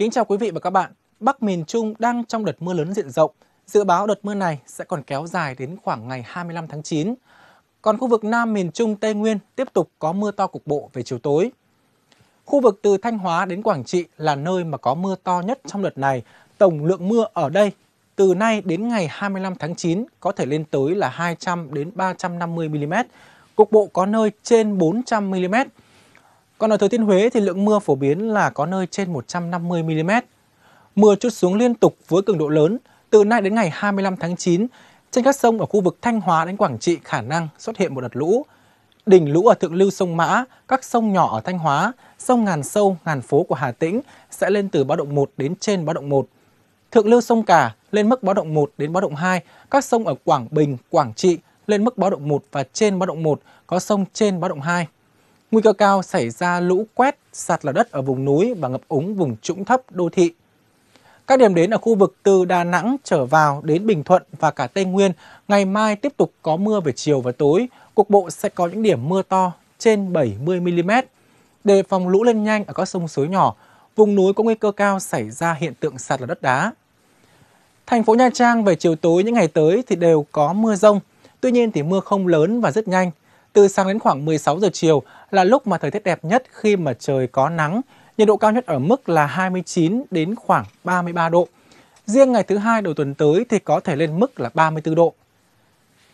Kính chào quý vị và các bạn. Bắc miền Trung đang trong đợt mưa lớn diện rộng. Dự báo đợt mưa này sẽ còn kéo dài đến khoảng ngày 25 tháng 9. Còn khu vực Nam miền Trung Tây Nguyên tiếp tục có mưa to cục bộ về chiều tối. Khu vực từ Thanh Hóa đến Quảng Trị là nơi mà có mưa to nhất trong đợt này. Tổng lượng mưa ở đây từ nay đến ngày 25 tháng 9 có thể lên tới là 200 đến 350 mm, cục bộ có nơi trên 400 mm. Còn ở Thừa Thiên Huế thì lượng mưa phổ biến là có nơi trên 150 mm. Mưa chút xuống liên tục với cường độ lớn từ nay đến ngày 25 tháng 9 trên các sông ở khu vực Thanh Hóa đến Quảng Trị khả năng xuất hiện một đợt lũ. Đỉnh lũ ở thượng lưu sông Mã, các sông nhỏ ở Thanh Hóa, sông Ngàn Sâu, Ngàn Phố của Hà Tĩnh sẽ lên từ báo động 1 đến trên báo động 1. Thượng lưu sông Cả lên mức báo động 1 đến báo động 2, các sông ở Quảng Bình, Quảng Trị lên mức báo động 1 và trên báo động 1, có sông trên báo động 2. Nguy cơ cao xảy ra lũ quét, sạt lở đất ở vùng núi và ngập úng vùng trũng thấp đô thị. Các điểm đến ở khu vực từ Đà Nẵng trở vào đến Bình Thuận và cả Tây Nguyên ngày mai tiếp tục có mưa về chiều và tối, cục bộ sẽ có những điểm mưa to trên 70 mm. Đề phòng lũ lên nhanh ở các sông suối nhỏ, vùng núi có nguy cơ cao xảy ra hiện tượng sạt lở đất đá. Thành phố Nha Trang về chiều tối những ngày tới thì đều có mưa rông, tuy nhiên thì mưa không lớn và rất nhanh, từ sáng đến khoảng 16 giờ chiều là lúc mà thời tiết đẹp nhất khi mà trời có nắng, nhiệt độ cao nhất ở mức là 29 đến khoảng 33 độ. Riêng ngày thứ hai đầu tuần tới thì có thể lên mức là 34 độ.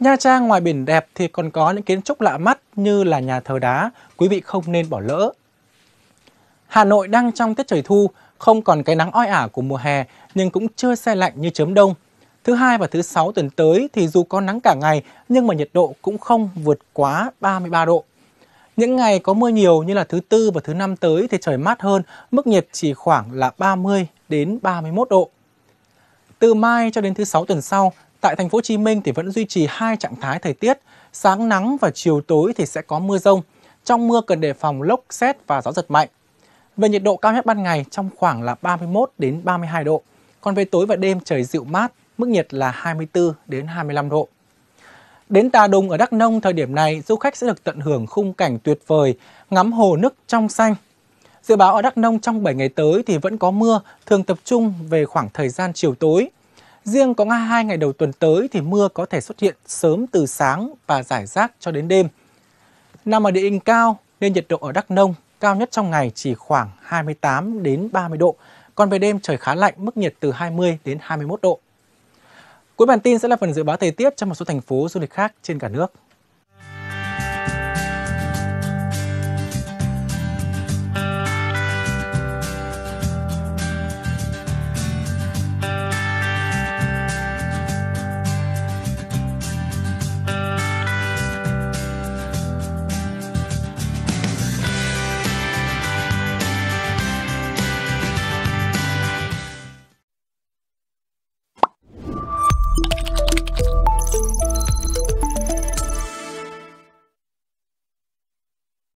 Nha Trang ngoài biển đẹp thì còn có những kiến trúc lạ mắt như là nhà thờ đá, quý vị không nên bỏ lỡ. Hà Nội đang trong tiết trời thu, không còn cái nắng oi ả của mùa hè nhưng cũng chưa xe lạnh như chớm đông. Thứ hai và thứ sáu tuần tới thì dù có nắng cả ngày nhưng mà nhiệt độ cũng không vượt quá 33 độ. Những ngày có mưa nhiều như là thứ tư và thứ năm tới thì trời mát hơn, mức nhiệt chỉ khoảng là 30 đến 31 độ. Từ mai cho đến thứ sáu tuần sau, tại thành phố Hồ Chí Minh thì vẫn duy trì hai trạng thái thời tiết, sáng nắng và chiều tối thì sẽ có mưa rông. Trong mưa cần đề phòng lốc xét và gió giật mạnh. Về nhiệt độ cao nhất ban ngày trong khoảng là 31 đến 32 độ, còn về tối và đêm trời dịu mát mức nhiệt là 24 đến 25 độ. Đến Tà Đùng ở Đắk Nông thời điểm này, du khách sẽ được tận hưởng khung cảnh tuyệt vời, ngắm hồ nước trong xanh. Dự báo ở Đắk Nông trong 7 ngày tới thì vẫn có mưa, thường tập trung về khoảng thời gian chiều tối. Riêng có ngay hai ngày đầu tuần tới thì mưa có thể xuất hiện sớm từ sáng và giải rác cho đến đêm. Nằm ở địa hình cao nên nhiệt độ ở Đắk Nông cao nhất trong ngày chỉ khoảng 28 đến 30 độ, còn về đêm trời khá lạnh mức nhiệt từ 20 đến 21 độ. Cuối bản tin sẽ là phần dự báo thời tiết cho một số thành phố du lịch khác trên cả nước.